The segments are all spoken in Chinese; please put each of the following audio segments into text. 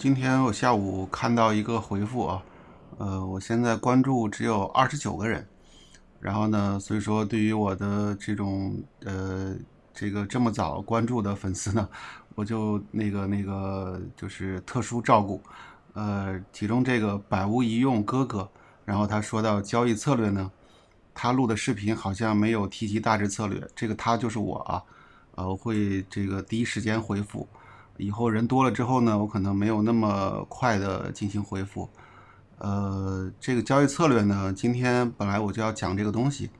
今天我下午看到一个回复啊，呃，我现在关注只有二十九个人，然后呢，所以说对于我的这种呃这个这么早关注的粉丝呢，我就那个那个就是特殊照顾，呃，其中这个百无一用哥哥，然后他说到交易策略呢，他录的视频好像没有提及大致策略，这个他就是我啊，呃，会这个第一时间回复。以后人多了之后呢，我可能没有那么快的进行回复。呃，这个交易策略呢，今天本来我就要讲这个东西。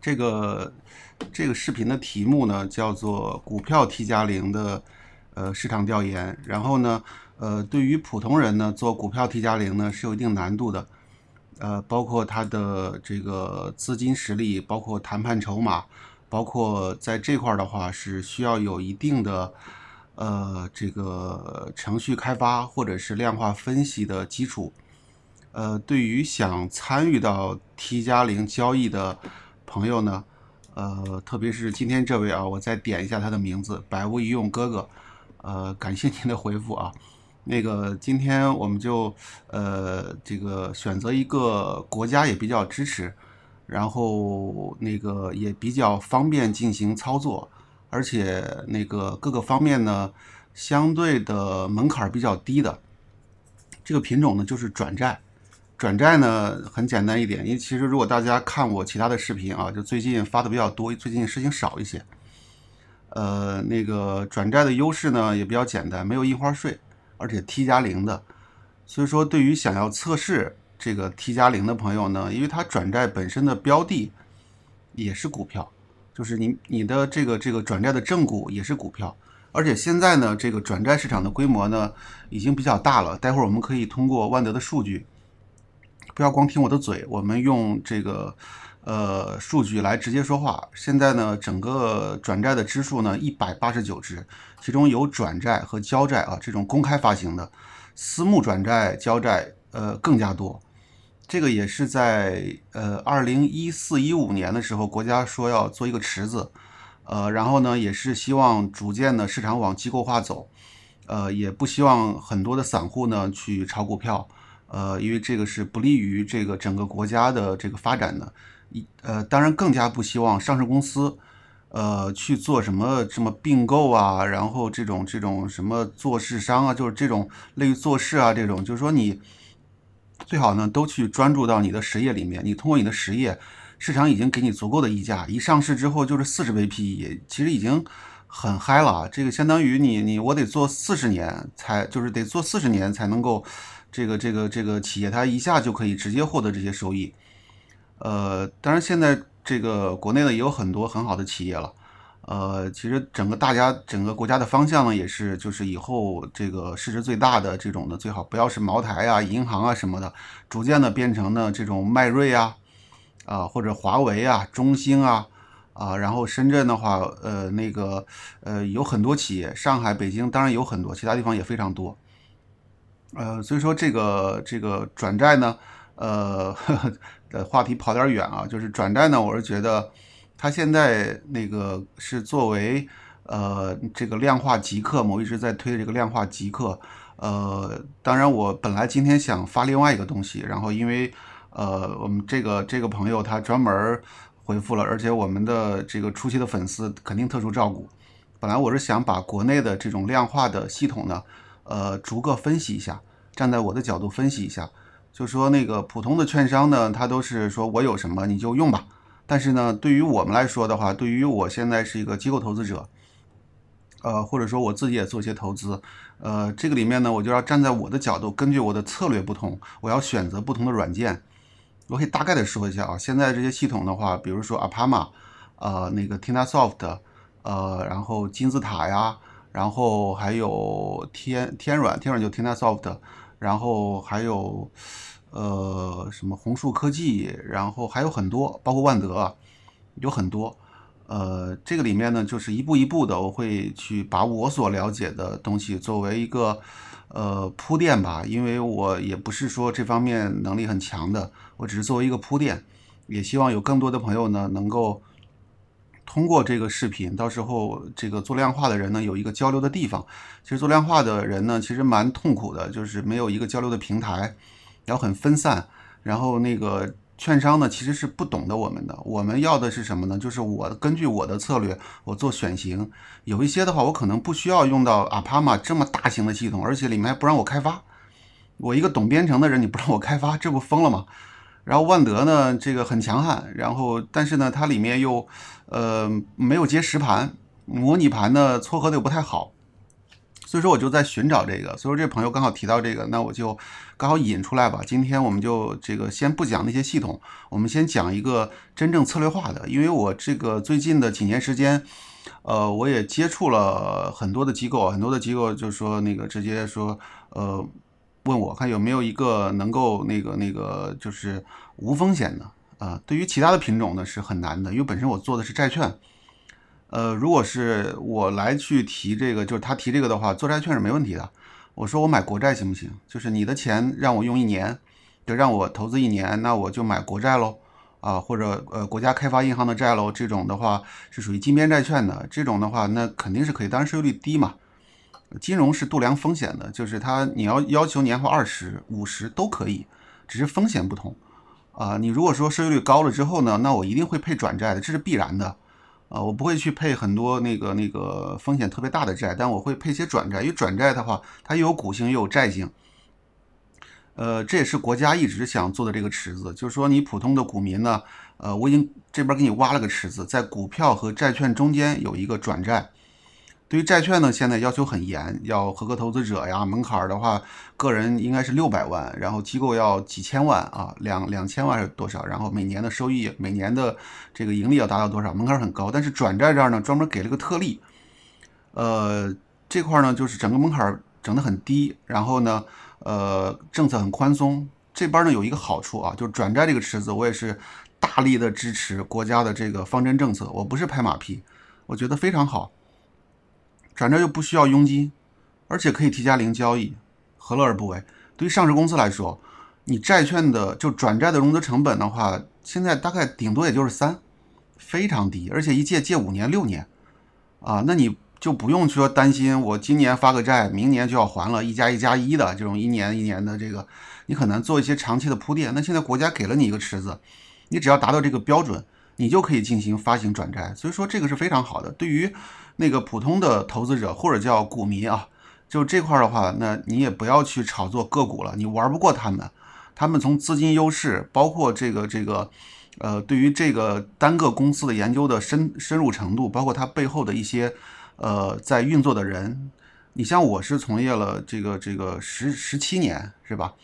这个这个视频的题目呢，叫做“股票 T 加零的呃市场调研”。然后呢，呃，对于普通人呢，做股票 T 加零呢是有一定难度的。呃，包括它的这个资金实力，包括谈判筹码，包括在这块儿的话是需要有一定的。呃，这个程序开发或者是量化分析的基础。呃，对于想参与到 T 加零交易的朋友呢，呃，特别是今天这位啊，我再点一下他的名字，百无一用哥哥。呃，感谢您的回复啊。那个，今天我们就呃，这个选择一个国家也比较支持，然后那个也比较方便进行操作。而且那个各个方面呢，相对的门槛比较低的这个品种呢，就是转债。转债呢很简单一点，因为其实如果大家看我其他的视频啊，就最近发的比较多，最近事情少一些。呃，那个转债的优势呢也比较简单，没有印花税，而且 T 加零的。所以说，对于想要测试这个 T 加零的朋友呢，因为它转债本身的标的也是股票。就是你你的这个这个转债的正股也是股票，而且现在呢，这个转债市场的规模呢已经比较大了。待会儿我们可以通过万德的数据，不要光听我的嘴，我们用这个呃数据来直接说话。现在呢，整个转债的支数呢一百八十九支，其中有转债和交债啊这种公开发行的，私募转债交债呃更加多。这个也是在呃二零一四一五年的时候，国家说要做一个池子，呃，然后呢也是希望逐渐的市场往机构化走，呃，也不希望很多的散户呢去炒股票，呃，因为这个是不利于这个整个国家的这个发展的，一呃，当然更加不希望上市公司呃去做什么什么并购啊，然后这种这种什么做市商啊，就是这种类于做市啊这种，就是说你。最好呢，都去专注到你的实业里面。你通过你的实业，市场已经给你足够的溢价。一上市之后就是四十倍 p e 其实已经很嗨了。这个相当于你你我得做四十年才就是得做四十年才能够这个这个这个企业它一下就可以直接获得这些收益。呃，当然现在这个国内呢也有很多很好的企业了。呃，其实整个大家整个国家的方向呢，也是就是以后这个市值最大的这种呢，最好不要是茅台啊、银行啊什么的，逐渐的变成呢这种迈瑞啊，啊或者华为啊、中兴啊啊，然后深圳的话，呃那个呃有很多企业，上海、北京当然有很多，其他地方也非常多。呃，所以说这个这个转债呢，呃 的话题跑点远啊，就是转债呢，我是觉得。他现在那个是作为呃这个量化极客某一直在推这个量化极客，呃，当然我本来今天想发另外一个东西，然后因为呃我们这个这个朋友他专门回复了，而且我们的这个初期的粉丝肯定特殊照顾。本来我是想把国内的这种量化的系统呢，呃逐个分析一下，站在我的角度分析一下，就说那个普通的券商呢，他都是说我有什么你就用吧。但是呢，对于我们来说的话，对于我现在是一个机构投资者，呃，或者说我自己也做一些投资，呃，这个里面呢，我就要站在我的角度，根据我的策略不同，我要选择不同的软件。我可以大概的说一下啊，现在这些系统的话，比如说阿帕玛，呃，那个 t i n a soft，呃，然后金字塔呀，然后还有天天软，天软就 t i n a soft，然后还有。呃，什么红树科技，然后还有很多，包括万德啊，有很多。呃，这个里面呢，就是一步一步的，我会去把我所了解的东西作为一个呃铺垫吧，因为我也不是说这方面能力很强的，我只是作为一个铺垫。也希望有更多的朋友呢，能够通过这个视频，到时候这个做量化的人呢，有一个交流的地方。其实做量化的人呢，其实蛮痛苦的，就是没有一个交流的平台。然后很分散，然后那个券商呢其实是不懂得我们的，我们要的是什么呢？就是我根据我的策略，我做选型，有一些的话我可能不需要用到阿帕玛这么大型的系统，而且里面还不让我开发，我一个懂编程的人你不让我开发，这不疯了吗？然后万德呢这个很强悍，然后但是呢它里面又呃没有接实盘，模拟盘呢撮合的又不太好。所以说我就在寻找这个，所以说这朋友刚好提到这个，那我就刚好引出来吧。今天我们就这个先不讲那些系统，我们先讲一个真正策略化的。因为我这个最近的几年时间，呃，我也接触了很多的机构，很多的机构就是说那个直接说呃，问我看有没有一个能够那个那个就是无风险的啊。对于其他的品种呢是很难的，因为本身我做的是债券。呃，如果是我来去提这个，就是他提这个的话，做债券是没问题的。我说我买国债行不行？就是你的钱让我用一年，就让我投资一年，那我就买国债喽。啊，或者呃，国家开发银行的债喽，这种的话是属于金边债券的。这种的话，那肯定是可以，当然收益率低嘛。金融是度量风险的，就是它你要要求年化二十五十都可以，只是风险不同。啊，你如果说收益率高了之后呢，那我一定会配转债的，这是必然的。啊，我不会去配很多那个那个风险特别大的债，但我会配一些转债，因为转债的话，它又有股性又有债性。呃，这也是国家一直想做的这个池子，就是说你普通的股民呢，呃，我已经这边给你挖了个池子，在股票和债券中间有一个转债。对于债券呢，现在要求很严，要合格投资者呀，门槛的话，个人应该是六百万，然后机构要几千万啊，两两千万是多少？然后每年的收益，每年的这个盈利要达到多少？门槛很高。但是转债这儿呢，专门给了个特例，呃，这块呢就是整个门槛整得很低，然后呢，呃，政策很宽松。这边呢有一个好处啊，就是转债这个池子，我也是大力的支持国家的这个方针政策，我不是拍马屁，我觉得非常好。转债又不需要佣金，而且可以提加零交易，何乐而不为？对于上市公司来说，你债券的就转债的融资成本的话，现在大概顶多也就是三，非常低。而且一借借五年六年，啊，那你就不用说担心，我今年发个债，明年就要还了，一加一加一的这种一年一年的这个，你很难做一些长期的铺垫。那现在国家给了你一个池子，你只要达到这个标准。你就可以进行发行转债，所以说这个是非常好的。对于那个普通的投资者或者叫股民啊，就这块的话，那你也不要去炒作个股了，你玩不过他们。他们从资金优势，包括这个这个，呃，对于这个单个公司的研究的深深入程度，包括它背后的一些，呃，在运作的人，你像我是从业了这个这个十十七年，是吧？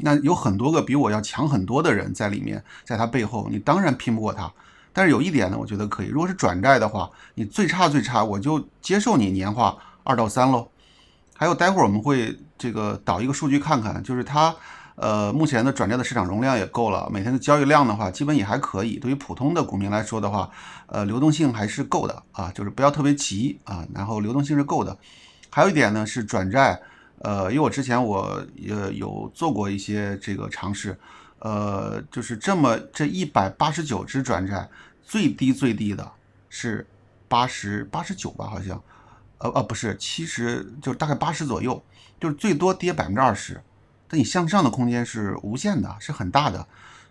那有很多个比我要强很多的人在里面，在他背后，你当然拼不过他。但是有一点呢，我觉得可以。如果是转债的话，你最差最差，我就接受你年化二到三喽。还有，待会儿我们会这个导一个数据看看，就是它，呃，目前的转债的市场容量也够了，每天的交易量的话，基本也还可以。对于普通的股民来说的话，呃，流动性还是够的啊，就是不要特别急啊。然后流动性是够的。还有一点呢，是转债。呃，因为我之前我也有做过一些这个尝试，呃，就是这么这一百八十九只转债，最低最低的是八十八十九吧，好像，呃呃不是七十，就是大概八十左右，就是最多跌百分之二十，但你向上的空间是无限的，是很大的，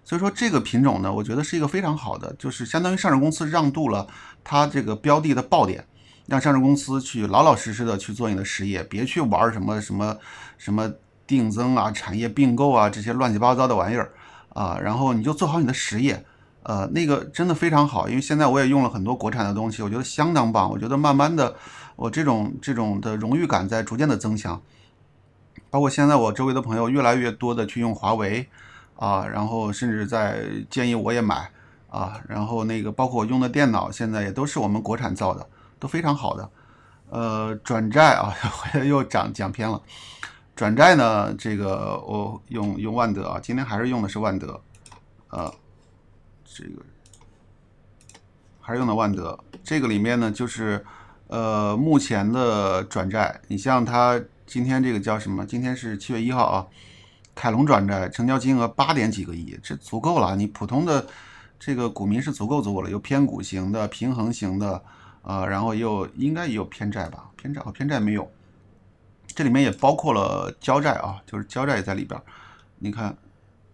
所以说这个品种呢，我觉得是一个非常好的，就是相当于上市公司让渡了它这个标的的爆点。让上市公司去老老实实的去做你的实业，别去玩什么什么什么定增啊、产业并购啊这些乱七八糟的玩意儿啊。然后你就做好你的实业，呃，那个真的非常好。因为现在我也用了很多国产的东西，我觉得相当棒。我觉得慢慢的，我这种这种的荣誉感在逐渐的增强。包括现在我周围的朋友越来越多的去用华为啊，然后甚至在建议我也买啊。然后那个包括我用的电脑现在也都是我们国产造的。都非常好的，呃，转债啊，我 又又讲讲偏了。转债呢，这个我用用万德啊，今天还是用的是万德，呃，这个还是用的万德。这个里面呢，就是呃，目前的转债，你像它今天这个叫什么？今天是七月一号啊，凯龙转债成交金额八点几个亿，这足够了。你普通的这个股民是足够足够了，有偏股型的，平衡型的。呃，然后又应该也有偏债吧？偏债和偏债没有，这里面也包括了交债啊，就是交债也在里边。你看，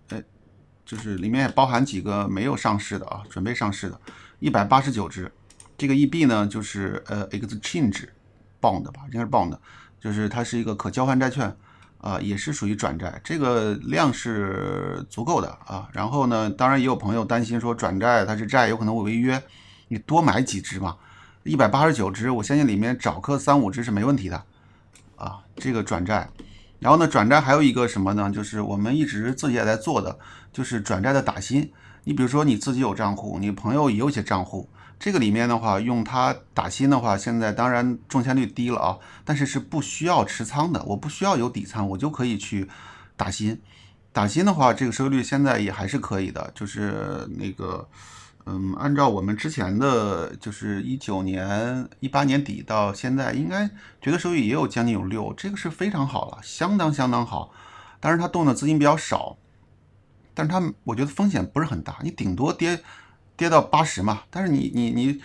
哎，就是里面也包含几个没有上市的啊，准备上市的，一百八十九只。这个 E B 呢，就是呃 Exchange Bond 吧，应该是 Bond，就是它是一个可交换债券啊，也是属于转债。这个量是足够的啊。然后呢，当然也有朋友担心说，转债它是债，有可能会违约，你多买几只嘛。一百八十九只，我相信里面找颗三五只是没问题的，啊，这个转债，然后呢，转债还有一个什么呢？就是我们一直自己也在做的，就是转债的打新。你比如说你自己有账户，你朋友也有一些账户，这个里面的话，用它打新的话，现在当然中签率低了啊，但是是不需要持仓的，我不需要有底仓，我就可以去打新。打新的话，这个收益率现在也还是可以的，就是那个。嗯，按照我们之前的就是一九年一八年底到现在，应该绝对收益也有将近有六，这个是非常好了，相当相当好。但是它动的资金比较少，但是它我觉得风险不是很大，你顶多跌跌到八十嘛，但是你你你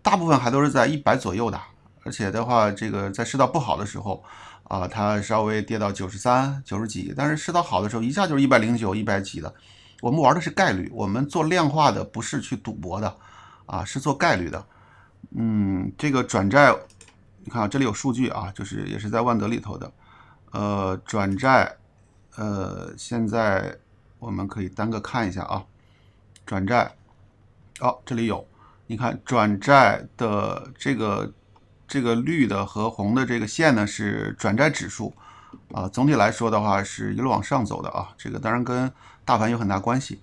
大部分还都是在一百左右的，而且的话，这个在市道不好的时候啊，它稍微跌到九十三九十几，但是市道好的时候一下就是一百零九一百几的。我们玩的是概率，我们做量化的不是去赌博的，啊，是做概率的。嗯，这个转债，你看啊，这里有数据啊，就是也是在万德里头的。呃，转债，呃，现在我们可以单个看一下啊，转债，哦，这里有，你看转债的这个这个绿的和红的这个线呢是转债指数。啊，总体来说的话是一路往上走的啊，这个当然跟大盘有很大关系。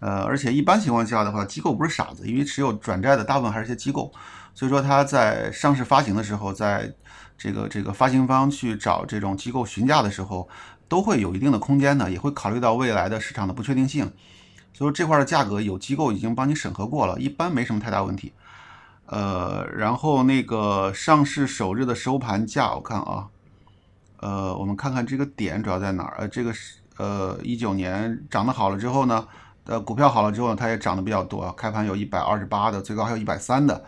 呃，而且一般情况下的话，机构不是傻子，因为持有转债的大部分还是些机构，所以说它在上市发行的时候，在这个这个发行方去找这种机构询价的时候，都会有一定的空间的，也会考虑到未来的市场的不确定性，所以说这块的价格有机构已经帮你审核过了，一般没什么太大问题。呃，然后那个上市首日的收盘价，我看啊。呃，我们看看这个点主要在哪儿？呃，这个是呃一九年涨得好了之后呢，呃股票好了之后它也涨得比较多啊。开盘有一百二十八的，最高还有一百三的，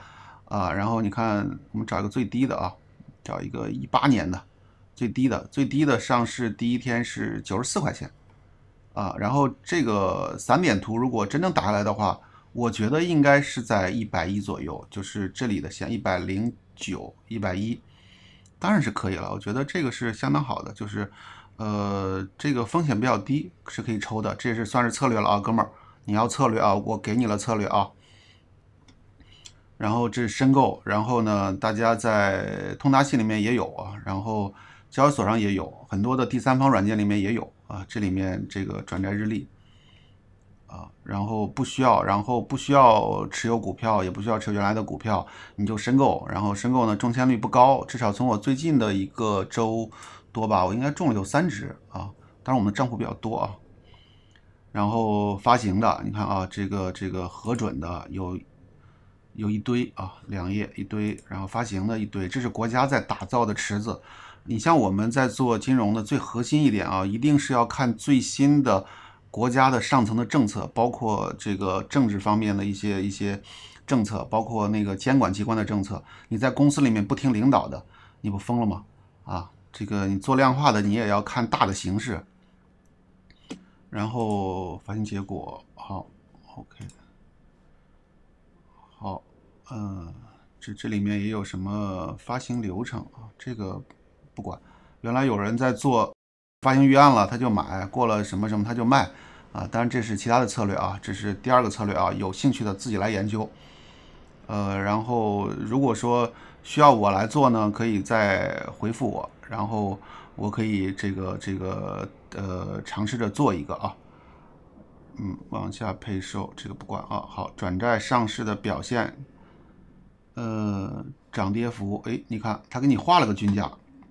啊，然后你看我们找一个最低的啊，找一个一八年的最低的，最低的上市第一天是九十四块钱，啊，然后这个散点图如果真正打下来的话，我觉得应该是在一百一左右，就是这里的线一百零九一百一。当然是可以了，我觉得这个是相当好的，就是，呃，这个风险比较低，是可以抽的，这是算是策略了啊，哥们儿，你要策略啊，我给你了策略啊。然后这是申购，然后呢，大家在通达信里面也有啊，然后交易所上也有很多的第三方软件里面也有啊，这里面这个转债日历。啊，然后不需要，然后不需要持有股票，也不需要持有原来的股票，你就申购。然后申购呢，中签率不高，至少从我最近的一个周多吧，我应该中了有三只啊。但是我们的账户比较多啊。然后发行的，你看啊，这个这个核准的有有一堆啊，两页一堆，然后发行的一堆，这是国家在打造的池子。你像我们在做金融的最核心一点啊，一定是要看最新的。国家的上层的政策，包括这个政治方面的一些一些政策，包括那个监管机关的政策，你在公司里面不听领导的，你不疯了吗？啊，这个你做量化的，你也要看大的形势。然后发行结果好，OK，好，嗯，这这里面也有什么发行流程啊？这个不管，原来有人在做。发行预案了，他就买；过了什么什么，他就卖，啊！当然这是其他的策略啊，这是第二个策略啊。有兴趣的自己来研究，呃，然后如果说需要我来做呢，可以再回复我，然后我可以这个这个呃尝试着做一个啊。嗯，往下配售这个不管啊，好转债上市的表现，呃，涨跌幅，哎，你看他给你画了个均价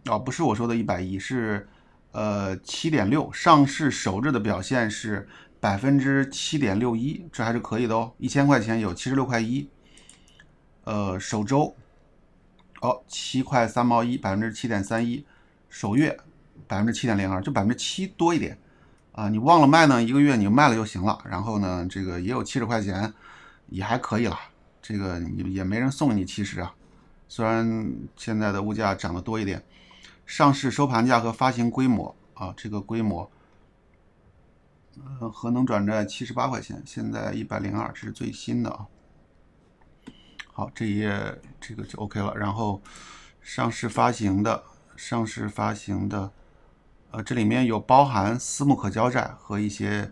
啊，不是我说的110，是。呃，七点六，上市首日的表现是百分之七点六一，这还是可以的哦，一千块钱有七十六块一。呃，首周，哦，七块三毛一，百分之七点三一，首月百分之七点零二，就百分之七多一点啊。你忘了卖呢？一个月你卖了就行了。然后呢，这个也有七十块钱，也还可以了。这个也也没人送你七十啊。虽然现在的物价涨得多一点。上市收盘价和发行规模啊，这个规模，呃，核能转债七十八块钱，现在一百零二，这是最新的啊。好，这一页这个就 OK 了。然后上市发行的，上市发行的，呃，这里面有包含私募可交债和一些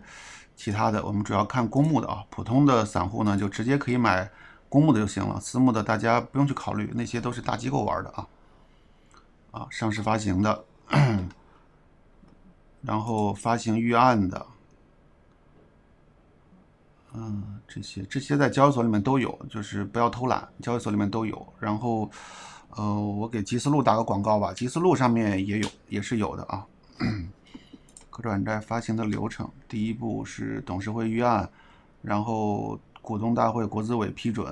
其他的，我们主要看公募的啊。普通的散户呢，就直接可以买公募的就行了，私募的大家不用去考虑，那些都是大机构玩的啊。啊，上市发行的，然后发行预案的，嗯，这些这些在交易所里面都有，就是不要偷懒，交易所里面都有。然后，呃，我给集思路打个广告吧，集思路上面也有，也是有的啊。可转债发行的流程，第一步是董事会预案，然后股东大会、国资委批准。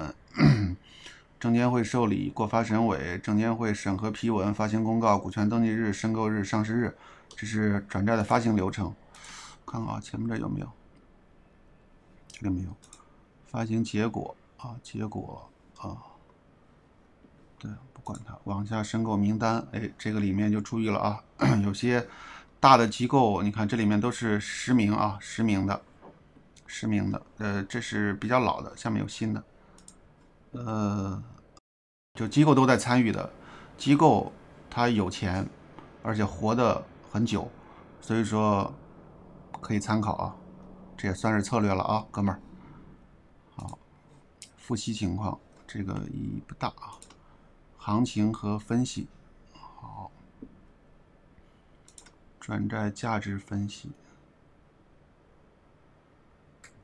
证监会受理，过发审委，证监会审核批文，发行公告，股权登记日，申购日，上市日，这是转债的发行流程。看看啊，前面这有没有？这里没有。发行结果啊，结果啊，对，不管它，往下申购名单。哎，这个里面就注意了啊，有些大的机构，你看这里面都是实名啊，实名的，实名的。呃，这是比较老的，下面有新的。呃，就机构都在参与的，机构他有钱，而且活得很久，所以说可以参考啊，这也算是策略了啊，哥们儿。好，付息情况这个意义不大啊，行情和分析好，转债价值分析。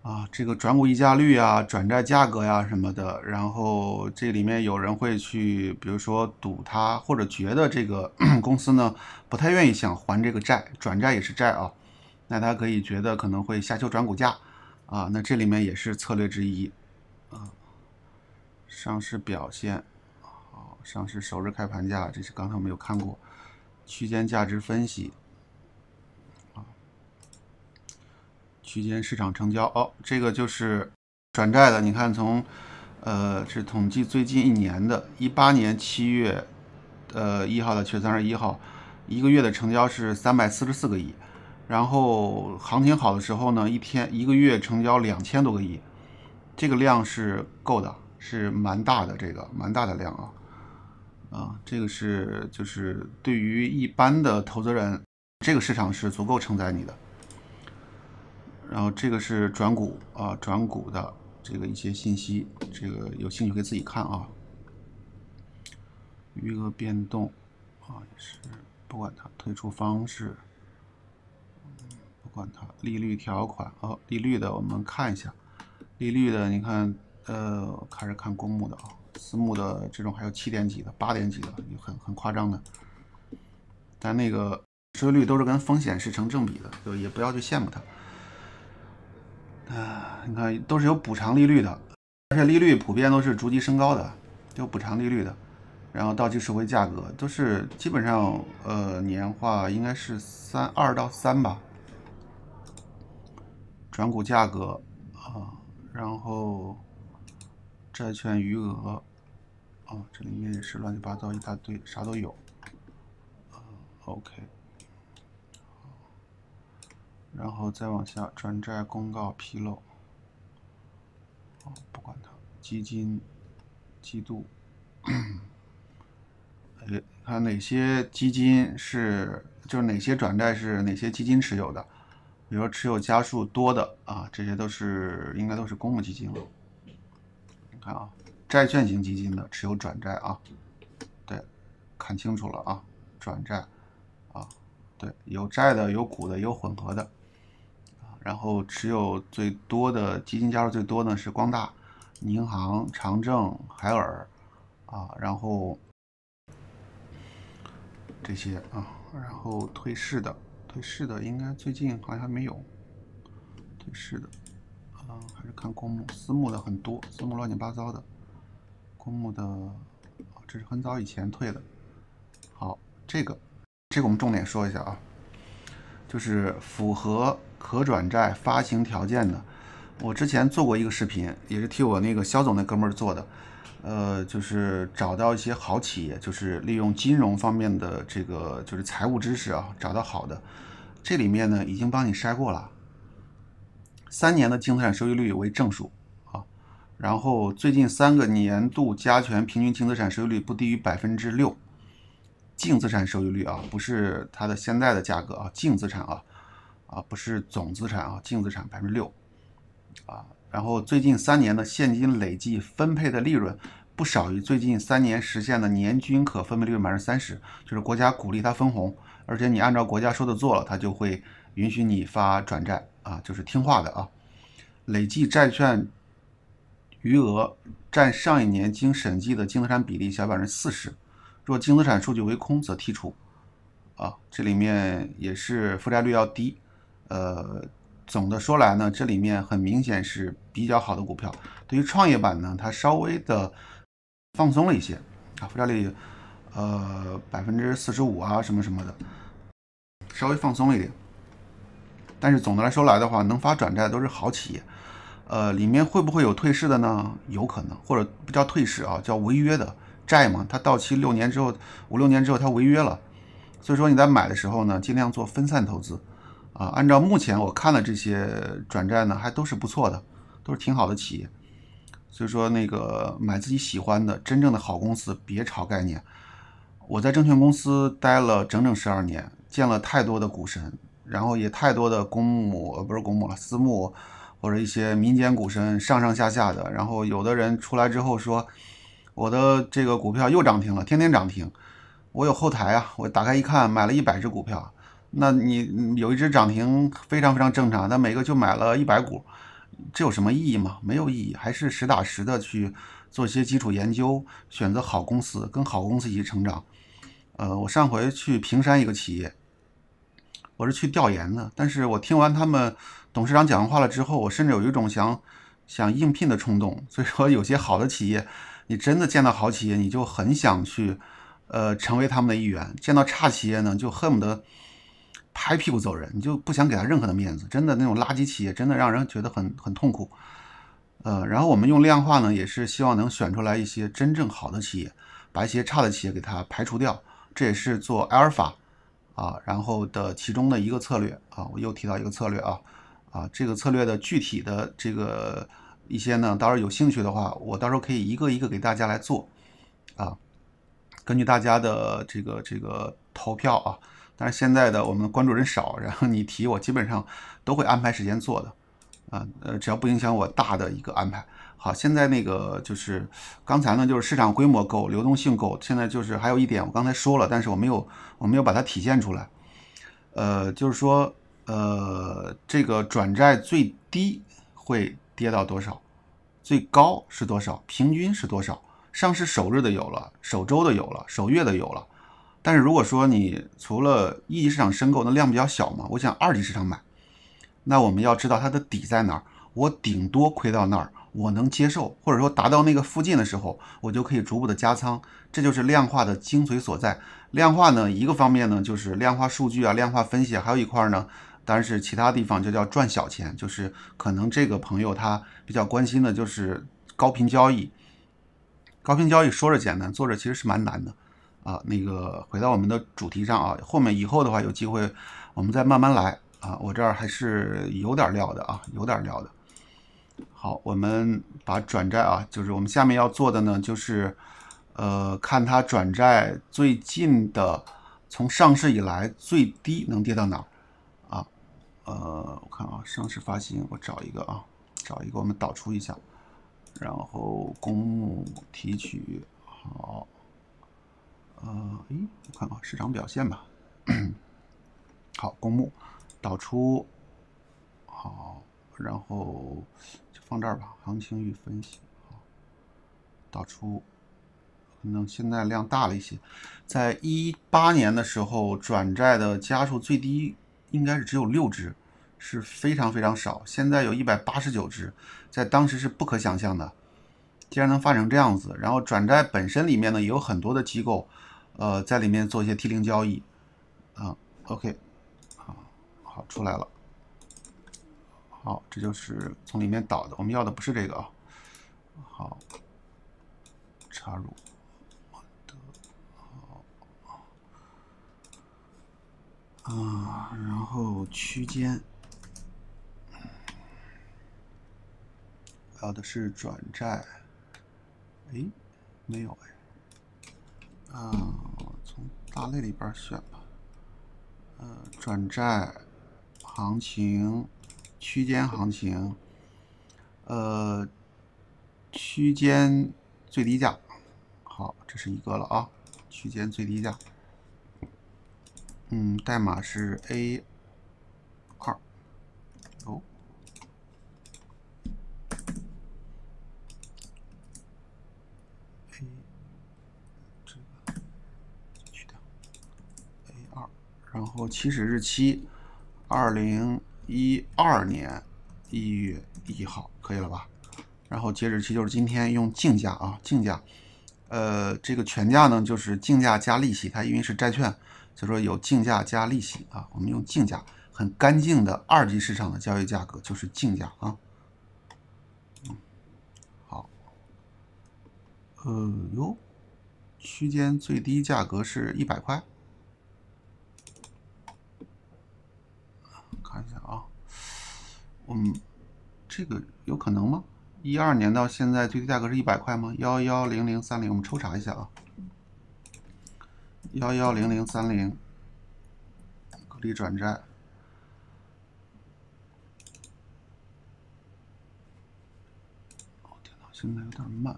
啊，这个转股溢价率啊，转债价格呀什么的，然后这里面有人会去，比如说赌它，或者觉得这个 公司呢不太愿意想还这个债，转债也是债啊，那他可以觉得可能会下修转股价啊，那这里面也是策略之一啊。上市表现，好，上市首日开盘价，这是刚才我们有看过，区间价值分析。区间市场成交哦，这个就是转债的。你看，从呃，是统计最近一年的，一八年七月呃一号到七月三十一号，一个月的成交是三百四十四个亿。然后行情好的时候呢，一天一个月成交两千多个亿，这个量是够的，是蛮大的，这个蛮大的量啊啊，这个是就是对于一般的投资人，这个市场是足够承载你的。然后这个是转股啊，转股的这个一些信息，这个有兴趣可以自己看啊。余额变动啊，也是不管它。退出方式不管它。利率条款啊，利率的我们看一下，利率的你看，呃，开始看公募的啊，私募的这种还有七点几的、八点几的，很很夸张的。但那个收益率都是跟风险是成正比的，就也不要去羡慕它。啊，你看都是有补偿利率的，而且利率普遍都是逐级升高的，有补偿利率的，然后到期赎回价格都是基本上呃年化应该是三二到三吧，转股价格啊，然后债券余额，啊，这里面也是乱七八糟一大堆，啥都有，啊，OK。然后再往下，转债公告披露。哦，不管它，基金季度，呃，看哪些基金是，就是哪些转债是哪些基金持有的？比如持有家数多的啊，这些都是应该都是公募基金了。你看啊，债券型基金的持有转债啊，对，看清楚了啊，转债啊，对，有债的，有股的，有混合的。然后持有最多的基金，加入最多呢是光大、银行、长证、海尔，啊，然后这些啊，然后退市的，退市的应该最近好像没有，退市的，啊，还是看公募，私募的很多，私募乱七八糟的，公募的，啊，这是很早以前退的，好，这个，这个我们重点说一下啊，就是符合。可转债发行条件呢？我之前做过一个视频，也是替我那个肖总那哥们儿做的，呃，就是找到一些好企业，就是利用金融方面的这个就是财务知识啊，找到好的。这里面呢已经帮你筛过了，三年的净资产收益率为正数啊，然后最近三个年度加权平均净资产收益率不低于百分之六，净资产收益率啊，不是它的现在的价格啊，净资产啊。啊，不是总资产啊，净资产百分之六，啊，然后最近三年的现金累计分配的利润不少于最近三年实现的年均可分配利润百分之三十，就是国家鼓励它分红，而且你按照国家说的做了，它就会允许你发转债啊，就是听话的啊。累计债券余额占上一年经审计的净资产比例小于百分之四十，若净资产数据为空则剔除。啊，这里面也是负债率要低。呃，总的说来呢，这里面很明显是比较好的股票。对于创业板呢，它稍微的放松了一些啊，负债率呃百分之四十五啊什么什么的，稍微放松一点。但是总的来说来的话，能发转债都是好企业。呃，里面会不会有退市的呢？有可能，或者不叫退市啊，叫违约的债嘛。它到期六年之后，五六年之后它违约了，所以说你在买的时候呢，尽量做分散投资。啊，按照目前我看的这些转债呢，还都是不错的，都是挺好的企业。所以说，那个买自己喜欢的、真正的好公司，别炒概念。我在证券公司待了整整十二年，见了太多的股神，然后也太多的公募，不是公募了，私募或者一些民间股神上上下下的。然后有的人出来之后说，我的这个股票又涨停了，天天涨停。我有后台啊，我打开一看，买了一百只股票。那你有一只涨停，非常非常正常。但每个就买了一百股，这有什么意义吗？没有意义，还是实打实的去做一些基础研究，选择好公司，跟好公司一起成长。呃，我上回去平山一个企业，我是去调研的。但是我听完他们董事长讲完话了之后，我甚至有一种想想应聘的冲动。所以说，有些好的企业，你真的见到好企业，你就很想去，呃，成为他们的一员。见到差企业呢，就恨不得。拍屁股走人，你就不想给他任何的面子。真的那种垃圾企业，真的让人觉得很很痛苦。呃，然后我们用量化呢，也是希望能选出来一些真正好的企业，把一些差的企业给它排除掉。这也是做阿尔法啊，然后的其中的一个策略啊。我又提到一个策略啊，啊，这个策略的具体的这个一些呢，到时候有兴趣的话，我到时候可以一个一个给大家来做啊，根据大家的这个这个投票啊。但是现在的我们关注人少，然后你提我基本上都会安排时间做的，啊，呃，只要不影响我大的一个安排。好，现在那个就是刚才呢，就是市场规模够，流动性够，现在就是还有一点，我刚才说了，但是我没有我没有把它体现出来，呃，就是说，呃，这个转债最低会跌到多少，最高是多少，平均是多少？上市首日的有了，首周的有了，首月的有了。但是如果说你除了一级市场申购，那量比较小嘛，我想二级市场买，那我们要知道它的底在哪儿，我顶多亏到那儿，我能接受，或者说达到那个附近的时候，我就可以逐步的加仓，这就是量化的精髓所在。量化呢，一个方面呢就是量化数据啊，量化分析，还有一块呢，当然是其他地方就叫赚小钱，就是可能这个朋友他比较关心的就是高频交易，高频交易说着简单，做着其实是蛮难的。啊，那个回到我们的主题上啊，后面以后的话有机会，我们再慢慢来啊。我这儿还是有点料的啊，有点料的。好，我们把转债啊，就是我们下面要做的呢，就是呃，看它转债最近的从上市以来最低能跌到哪啊？呃，我看啊，上市发行，我找一个啊，找一个我们导出一下，然后公募提取好。呃，诶，我看看市场表现吧。好，公募导出好，然后放这儿吧。行情与分析，好，导出。可能现在量大了一些。在一八年的时候，转债的家数最低应该是只有六只，是非常非常少。现在有一百八十九只，在当时是不可想象的。既然能发展成这样子，然后转债本身里面呢，也有很多的机构。呃，在里面做一些 T 零交易，啊 o k 好，好出来了，好，这就是从里面导的。我们要的不是这个啊，好，插入，我啊，然后区间，要的是转债，哎，没有哎。嗯，从大类里边选吧。呃，转债行情，区间行情，呃，区间最低价。好，这是一个了啊，区间最低价。嗯，代码是 A。然后起始日期，二零一二年一月一号，可以了吧？然后截止期就是今天，用竞价啊，竞价。呃，这个全价呢，就是竞价加利息。它因为是债券，所以说有竞价加利息啊。我们用竞价，很干净的二级市场的交易价格就是竞价啊。好，呃哟，区间最低价格是一百块。嗯，这个有可能吗？一二年到现在最低价格是一百块吗？幺幺零零三零，我们抽查一下啊。幺幺零零三零，格力转债。哦，电脑现在有点慢。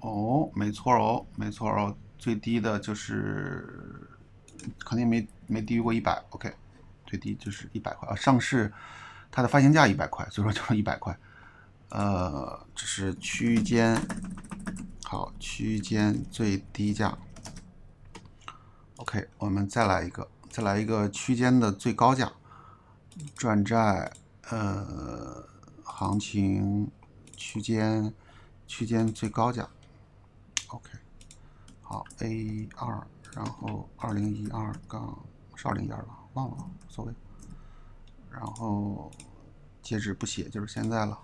哦，没错哦，没错哦，最低的就是肯定没没低于过一百。OK，最低就是一百块啊，上市。它的发行价一百块，所以说就一百块。呃，这是区间，好，区间最低价。OK，我们再来一个，再来一个区间的最高价。转债，呃，行情区间，区间最高价。OK，好 A 二，然后二零一二杠是二零一二吧，忘了，无所谓。然后截止不写就是现在了。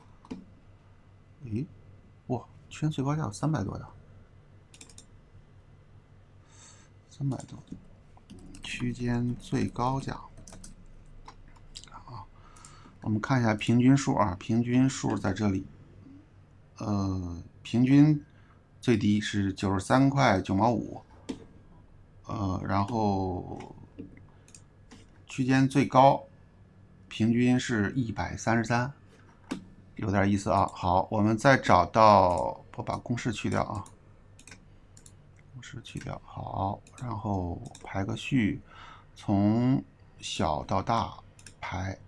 咦，哇，区间最高价有三百多呀，三百多。区间最高价，啊，我们看一下平均数啊，平均数在这里。呃，平均最低是九十三块九毛五。呃，然后区间最高。平均是一百三十三，有点意思啊。好，我们再找到，我把公式去掉啊，公式去掉。好，然后排个序，从小到大排。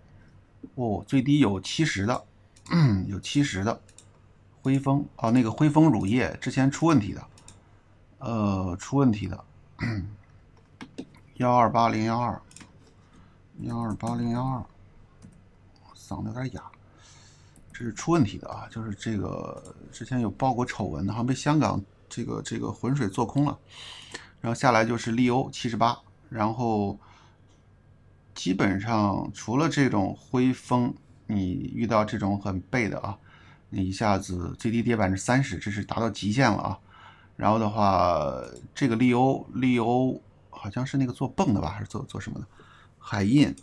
哦，最低有七十的，有七十的。灰丰哦，那个灰丰乳液之前出问题的，呃，出问题的。幺二八零幺二，幺二八零幺二。嗓子有点哑，这是出问题的啊！就是这个之前有报过丑闻的，好像被香港这个这个浑水做空了。然后下来就是利欧七十八，然后基本上除了这种灰风，你遇到这种很背的啊，你一下子最低跌百分之三十，这是达到极限了啊！然后的话，这个利欧利欧好像是那个做泵的吧，还是做做什么的？海印。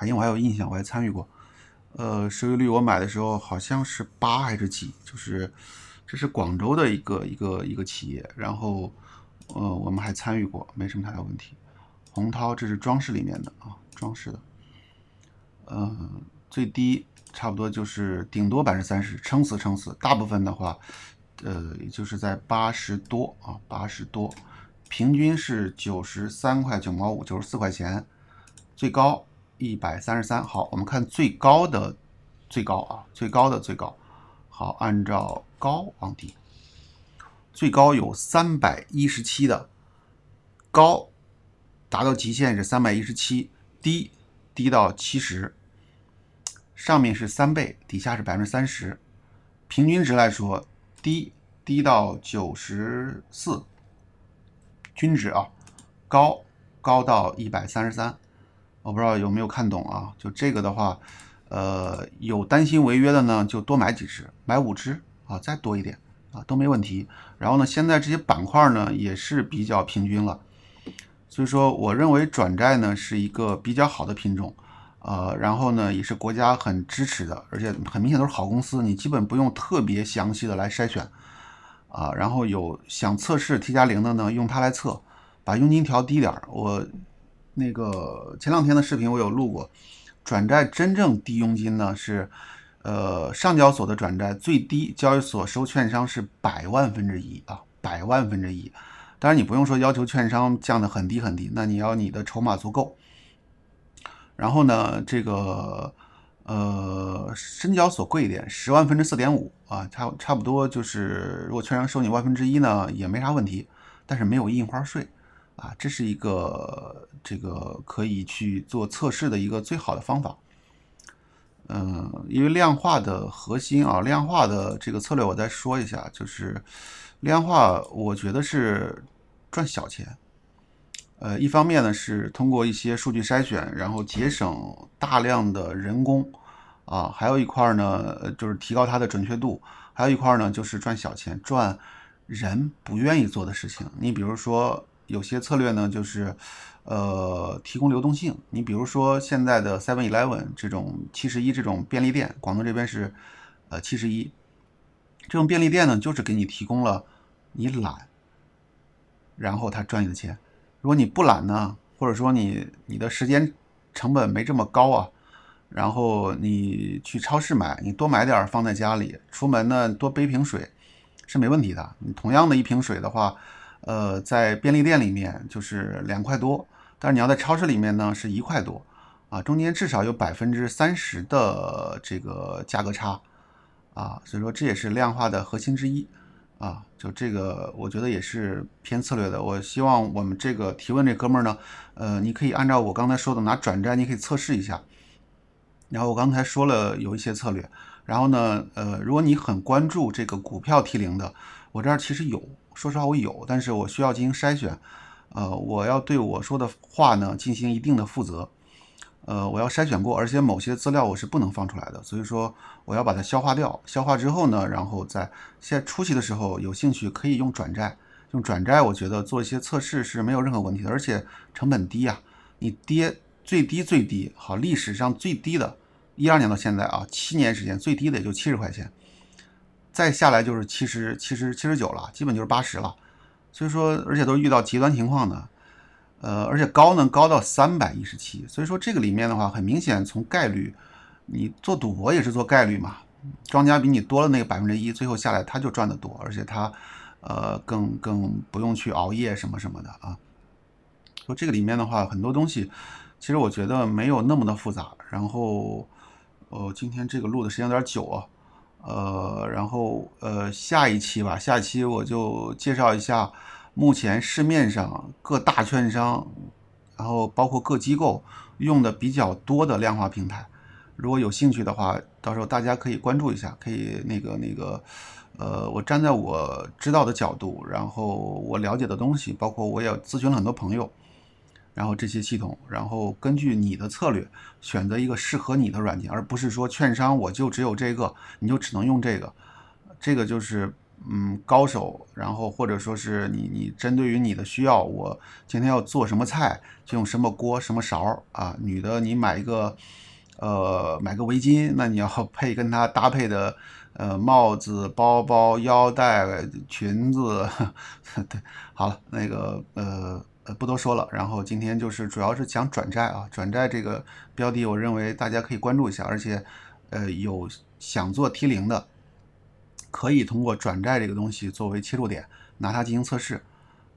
还因为我还有印象，我还参与过。呃，收益率我买的时候好像是八还是几？就是这是广州的一个一个一个企业，然后呃我们还参与过，没什么太大问题。洪涛，这是装饰里面的啊，装饰的。呃，最低差不多就是顶多百分之三十，撑死撑死。大部分的话，呃，也就是在八十多啊，八十多，平均是九十三块九毛五，九十四块钱，最高。一百三十三，好，我们看最高的，最高啊，最高的最高，好，按照高往低，最高有三百一十七的高，达到极限是三百一十七，低低到七十，上面是三倍，底下是百分之三十，平均值来说，低低到九十四，均值啊，高高到一百三十三。我不知道有没有看懂啊？就这个的话，呃，有担心违约的呢，就多买几只，买五只啊，再多一点啊，都没问题。然后呢，现在这些板块呢也是比较平均了，所以说我认为转债呢是一个比较好的品种，呃，然后呢也是国家很支持的，而且很明显都是好公司，你基本不用特别详细的来筛选啊。然后有想测试 T 加零的呢，用它来测，把佣金调低点儿，我。那个前两天的视频我有录过，转债真正低佣金呢是，呃上交所的转债最低交易所收券商是百万分之一啊，百万分之一。当然你不用说要求券商降的很低很低，那你要你的筹码足够。然后呢这个呃深交所贵一点，十万分之四点五啊，差差不多就是如果券商收你万分之一呢也没啥问题，但是没有印花税。啊，这是一个这个可以去做测试的一个最好的方法。嗯，因为量化的核心啊，量化的这个策略我再说一下，就是量化，我觉得是赚小钱。呃，一方面呢是通过一些数据筛选，然后节省大量的人工啊，还有一块呢就是提高它的准确度，还有一块呢就是赚小钱，赚人不愿意做的事情。你比如说。有些策略呢，就是，呃，提供流动性。你比如说现在的 Seven Eleven 这种七十一这种便利店，广东这边是，呃，七十一这种便利店呢，就是给你提供了你懒，然后他赚你的钱。如果你不懒呢，或者说你你的时间成本没这么高啊，然后你去超市买，你多买点放在家里，出门呢多背瓶水是没问题的。你同样的一瓶水的话。呃，在便利店里面就是两块多，但是你要在超市里面呢是一块多，啊，中间至少有百分之三十的这个价格差，啊，所以说这也是量化的核心之一，啊，就这个我觉得也是偏策略的。我希望我们这个提问这哥们儿呢，呃，你可以按照我刚才说的拿转债，你可以测试一下。然后我刚才说了有一些策略，然后呢，呃，如果你很关注这个股票 T 零的，我这儿其实有。说实话，我有，但是我需要进行筛选，呃，我要对我说的话呢进行一定的负责，呃，我要筛选过，而且某些资料我是不能放出来的，所以说我要把它消化掉，消化之后呢，然后再现在初期的时候有兴趣可以用转债，用转债，我觉得做一些测试是没有任何问题的，而且成本低呀，你跌最低最低好历史上最低的，一二年到现在啊七年时间最低的也就七十块钱。再下来就是七十、七十、七十九了，基本就是八十了。所以说，而且都遇到极端情况的，呃，而且高能高到三百一十七。所以说，这个里面的话，很明显从概率，你做赌博也是做概率嘛，庄家比你多了那个百分之一，最后下来他就赚的多，而且他，呃，更更不用去熬夜什么什么的啊。说这个里面的话，很多东西其实我觉得没有那么的复杂。然后，呃，今天这个录的时间有点久啊。呃，然后呃，下一期吧，下一期我就介绍一下目前市面上各大券商，然后包括各机构用的比较多的量化平台。如果有兴趣的话，到时候大家可以关注一下，可以那个那个，呃，我站在我知道的角度，然后我了解的东西，包括我也咨询了很多朋友。然后这些系统，然后根据你的策略选择一个适合你的软件，而不是说券商我就只有这个，你就只能用这个。这个就是嗯高手，然后或者说是你你针对于你的需要，我今天要做什么菜，就用什么锅什么勺啊。女的你买一个呃买个围巾，那你要 配跟它搭配的呃帽子、包包、腰带、裙子。对，好了那个呃。呃，不多说了。然后今天就是主要是讲转债啊，转债这个标的，我认为大家可以关注一下。而且，呃，有想做 T 零的，可以通过转债这个东西作为切入点，拿它进行测试。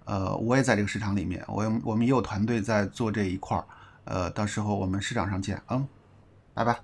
呃，我也在这个市场里面，我我们也有团队在做这一块儿。呃，到时候我们市场上见，嗯，拜拜。